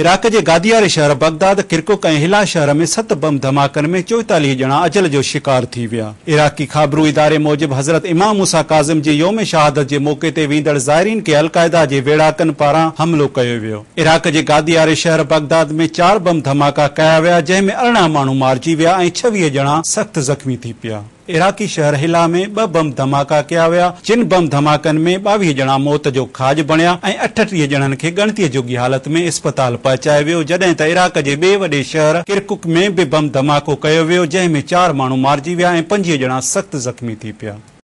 Iraq जे गादियारे शहर Baghdad Kirkuk ऐं हिला शहर में सत बम धमाकनि में चोएतालीह ॼणा अजल जो शिकार थी विया इराक़ी खाबरू इदारे मूजिब हज़रत इमाम मुसा क़ाज़िम जे योम शहादत जे मौक़े ते वेंदड़ ज़ाइरीन खे अलकायदा जे वेड़ाकनि पारां हमिलो कयो वियो इराक जे गादियारे शहर बग़दाद में चार बम धमाका कया विया जंहिंमें अरिड़हं माण्हू मारिजी विया ऐं छवीह ॼणा सख़्तु ज़ख़्मी थी पिया इराक़ी शहर हिला में ब बम धमाका कया विया जिन बम धमाकनि में ॿावीह ॼणा मौत जो खाज बणिया ऐं अठटीह ॼणनि खे गणतीअ जोगी हालत में इस्पताल पहुचाए वियो जॾहिं त इराक जे ॿिए वॾे शहर किरकुक में बि बम धमाको कयो वियो जंहिंमें चार माण्हू मारिजी विया ऐं पंजवीह ॼणा सख़्तु ज़ख़्मी थी पिया